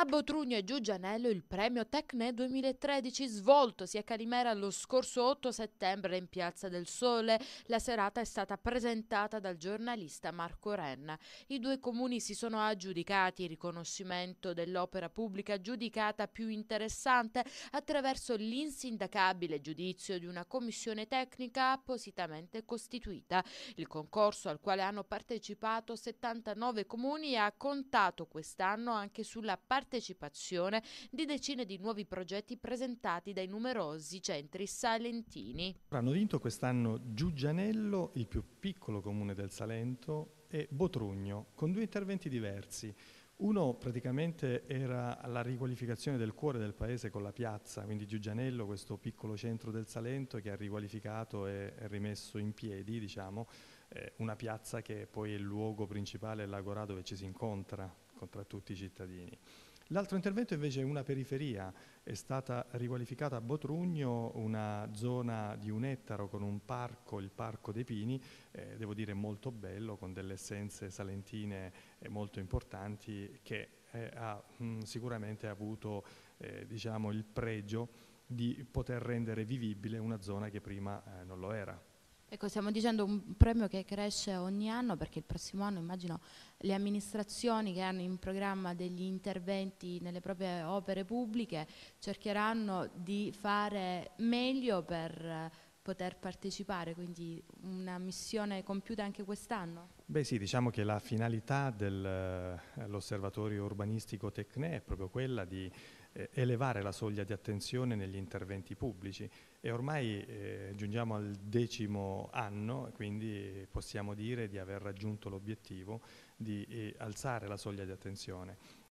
A Botrugno e Giugianello il premio Tecne 2013 svoltosi a Calimera lo scorso 8 settembre in Piazza del Sole. La serata è stata presentata dal giornalista Marco Renna. I due comuni si sono aggiudicati il riconoscimento dell'opera pubblica giudicata più interessante attraverso l'insindacabile giudizio di una commissione tecnica appositamente costituita. Il concorso al quale hanno partecipato 79 comuni ha contato quest'anno anche sulla partecipazione partecipazione di decine di nuovi progetti presentati dai numerosi centri salentini. Hanno vinto quest'anno Giugianello, il più piccolo comune del Salento, e Botrugno, con due interventi diversi. Uno praticamente era la riqualificazione del cuore del paese con la piazza, quindi Giugianello, questo piccolo centro del Salento che ha riqualificato e rimesso in piedi, diciamo, eh, una piazza che poi è il luogo principale, l'agorà dove ci si incontra tra tutti i cittadini. L'altro intervento invece è una periferia, è stata riqualificata a Botrugno una zona di un ettaro con un parco, il Parco dei Pini, eh, devo dire molto bello, con delle essenze salentine eh, molto importanti che eh, ha mh, mm, sicuramente avuto eh, diciamo, il pregio di poter rendere vivibile una zona che prima eh, non lo era. Ecco, stiamo dicendo un premio che cresce ogni anno perché il prossimo anno immagino le amministrazioni che hanno in programma degli interventi nelle proprie opere pubbliche cercheranno di fare meglio per poter partecipare, quindi una missione compiuta anche quest'anno? Beh sì, diciamo che la finalità dell'osservatorio eh, urbanistico Tecne è proprio quella di eh, elevare la soglia di attenzione negli interventi pubblici e ormai eh, giungiamo al decimo anno, quindi possiamo dire di aver raggiunto l'obiettivo di eh, alzare la soglia di attenzione